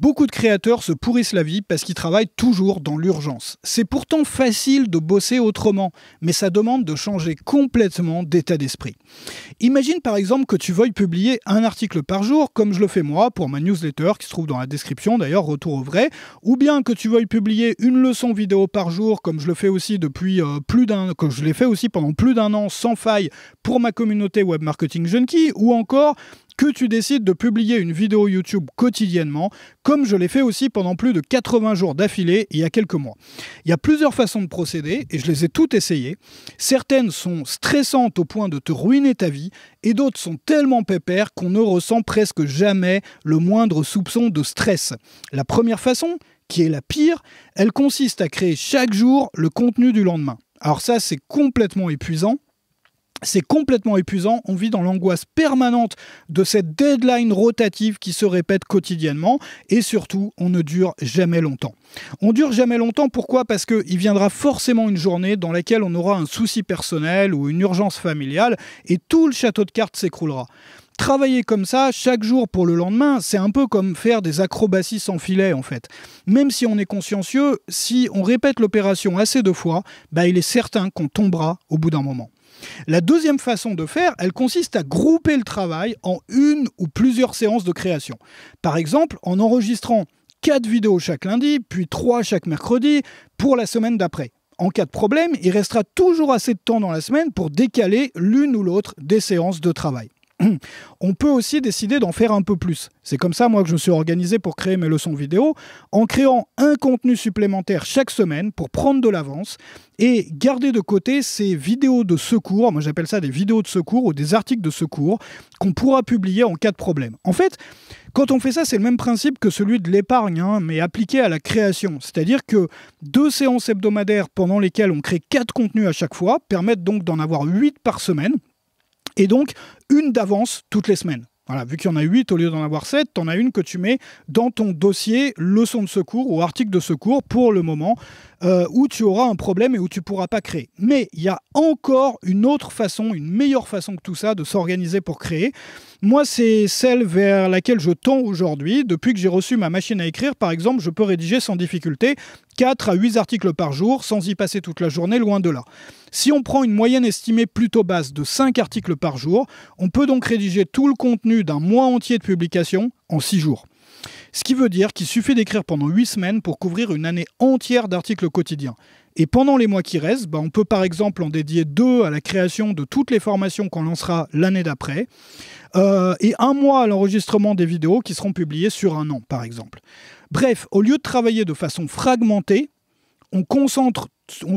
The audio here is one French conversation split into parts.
Beaucoup de créateurs se pourrissent la vie parce qu'ils travaillent toujours dans l'urgence. C'est pourtant facile de bosser autrement, mais ça demande de changer complètement d'état d'esprit. Imagine par exemple que tu veuilles publier un article par jour, comme je le fais moi pour ma newsletter qui se trouve dans la description d'ailleurs, retour au vrai, ou bien que tu veuilles publier une leçon vidéo par jour, comme je le fais aussi depuis euh, plus d'un, je l'ai fait aussi pendant plus d'un an sans faille pour ma communauté web marketing junkie, ou encore que tu décides de publier une vidéo YouTube quotidiennement, comme je l'ai fait aussi pendant plus de 80 jours d'affilée il y a quelques mois. Il y a plusieurs façons de procéder et je les ai toutes essayées. Certaines sont stressantes au point de te ruiner ta vie et d'autres sont tellement pépères qu'on ne ressent presque jamais le moindre soupçon de stress. La première façon, qui est la pire, elle consiste à créer chaque jour le contenu du lendemain. Alors ça, c'est complètement épuisant. C'est complètement épuisant, on vit dans l'angoisse permanente de cette deadline rotative qui se répète quotidiennement et surtout on ne dure jamais longtemps. On dure jamais longtemps pourquoi Parce qu'il viendra forcément une journée dans laquelle on aura un souci personnel ou une urgence familiale et tout le château de cartes s'écroulera travailler comme ça chaque jour pour le lendemain, c'est un peu comme faire des acrobaties sans filet en fait. Même si on est consciencieux, si on répète l'opération assez de fois, bah, il est certain qu'on tombera au bout d'un moment. La deuxième façon de faire, elle consiste à grouper le travail en une ou plusieurs séances de création. Par exemple, en enregistrant 4 vidéos chaque lundi, puis 3 chaque mercredi pour la semaine d'après. En cas de problème, il restera toujours assez de temps dans la semaine pour décaler l'une ou l'autre des séances de travail. on peut aussi décider d'en faire un peu plus. C'est comme ça, moi, que je me suis organisé pour créer mes leçons vidéo, en créant un contenu supplémentaire chaque semaine pour prendre de l'avance et garder de côté ces vidéos de secours, moi j'appelle ça des vidéos de secours ou des articles de secours, qu'on pourra publier en cas de problème. En fait, quand on fait ça, c'est le même principe que celui de l'épargne, hein, mais appliqué à la création. C'est-à-dire que deux séances hebdomadaires pendant lesquelles on crée quatre contenus à chaque fois permettent donc d'en avoir huit par semaine. Et donc, une d'avance toutes les semaines. Voilà, vu qu'il y en a 8 au lieu d'en avoir 7, tu en as une que tu mets dans ton dossier leçon de secours ou article de secours pour le moment euh, où tu auras un problème et où tu ne pourras pas créer. Mais il y a encore une autre façon, une meilleure façon que tout ça de s'organiser pour créer. Moi, c'est celle vers laquelle je tends aujourd'hui. Depuis que j'ai reçu ma machine à écrire, par exemple, je peux rédiger sans difficulté 4 à 8 articles par jour, sans y passer toute la journée, loin de là. Si on prend une moyenne estimée plutôt basse de 5 articles par jour, on peut donc rédiger tout le contenu d'un mois entier de publication en 6 jours. Ce qui veut dire qu'il suffit d'écrire pendant 8 semaines pour couvrir une année entière d'articles quotidiens. Et pendant les mois qui restent, bah, on peut par exemple en dédier deux à la création de toutes les formations qu'on lancera l'année d'après, euh, et un mois à l'enregistrement des vidéos qui seront publiées sur un an, par exemple. Bref, au lieu de travailler de façon fragmentée, on,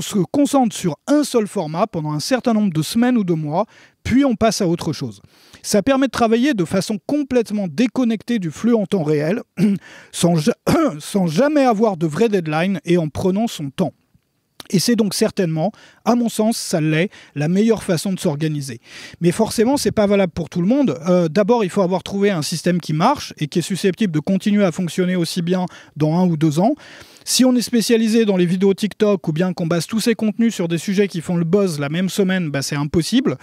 se concentre sur un seul format pendant un certain nombre de semaines ou de mois, puis on passe à autre chose. Ça permet de travailler de façon complètement déconnectée du flux en temps réel, sans, sans jamais avoir de vrai deadlines et en prenant son temps. Et c'est donc certainement, à mon sens, ça l'est, la meilleure façon de s'organiser. Mais forcément, c'est pas valable pour tout le monde. Euh, d'abord, il faut avoir trouvé un système qui marche et qui est susceptible de continuer à fonctionner aussi bien dans un ou deux ans. Si on est spécialisé dans les vidéos TikTok ou bien qu'on base tous ses contenus sur des sujets qui font le buzz la même semaine, bah, c'est impossible.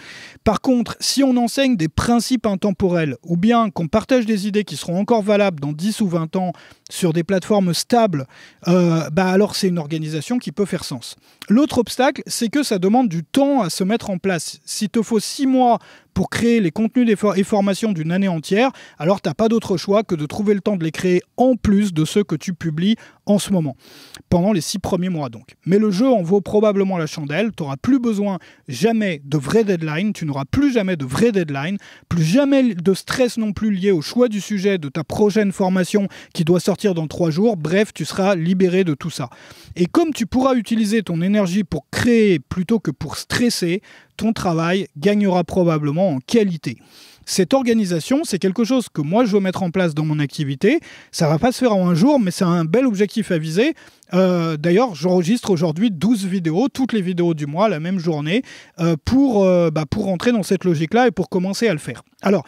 Par contre, si on enseigne des principes intemporels ou bien qu'on partage des idées qui seront encore valables dans 10 ou 20 ans sur des plateformes stables, euh, bah alors c'est une organisation qui peut faire sens. L'autre obstacle, c'est que ça demande du temps à se mettre en place. S'il te faut six mois pour créer les contenus et formations d'une année entière, alors t'as pas d'autre choix que de trouver le temps de les créer en plus de ceux que tu publies en ce moment, pendant les six premiers mois donc. Mais le jeu en vaut probablement la chandelle, t'auras plus besoin jamais de vrais deadlines, tu n'auras plus jamais de vrais deadlines, plus jamais de stress non plus lié au choix du sujet de ta prochaine formation qui doit sortir dans trois jours, bref, tu seras libéré de tout ça. Et comme tu pourras utiliser ton énergie pour créer plutôt que pour stresser, ton travail gagnera probablement en qualité. Cette organisation, c'est quelque chose que moi je veux mettre en place dans mon activité. Ça va pas se faire en un jour, mais c'est un bel objectif à viser. Euh, d'ailleurs, j'enregistre aujourd'hui 12 vidéos, toutes les vidéos du mois, la même journée, euh, pour, euh, bah, pour entrer dans cette logique-là et pour commencer à le faire. Alors,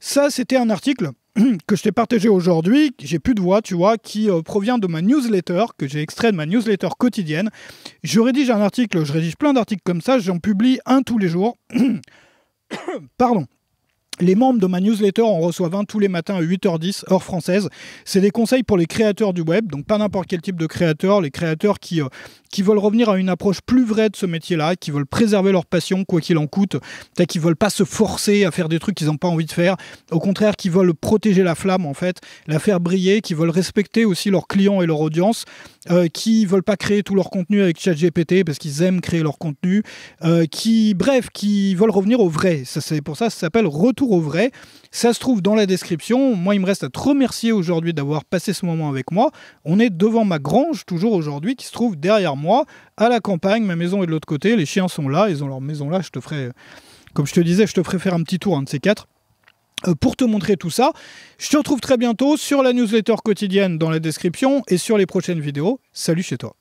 ça, c'était un article que je t'ai partagé aujourd'hui, j'ai plus de voix, tu vois, qui euh, provient de ma newsletter, que j'ai extrait de ma newsletter quotidienne. Je rédige un article, je rédige plein d'articles comme ça, j'en publie un tous les jours. Pardon. Les membres de ma newsletter en reçoivent un tous les matins à 8h10, heure française. C'est des conseils pour les créateurs du web, donc pas n'importe quel type de créateur, les créateurs qui, euh, qui veulent revenir à une approche plus vraie de ce métier-là, qui veulent préserver leur passion, quoi qu'il en coûte, qui veulent pas se forcer à faire des trucs qu'ils n'ont pas envie de faire, au contraire, qui veulent protéger la flamme, en fait, la faire briller, qui veulent respecter aussi leurs clients et leur audience, euh, qui veulent pas créer tout leur contenu avec ChatGPT parce qu'ils aiment créer leur contenu, euh, qui, bref, qui veulent revenir au vrai. Ça, c'est pour ça, ça s'appelle retour au vrai. Ça se trouve dans la description. Moi, il me reste à te remercier aujourd'hui d'avoir passé ce moment avec moi. On est devant ma grange, toujours aujourd'hui, qui se trouve derrière moi, à la campagne. Ma maison est de l'autre côté. Les chiens sont là, ils ont leur maison là. Je te ferai, comme je te disais, je te ferai faire un petit tour, un de ces quatre euh, pour te montrer tout ça. Je te retrouve très bientôt sur la newsletter quotidienne dans la description et sur les prochaines vidéos. Salut chez toi.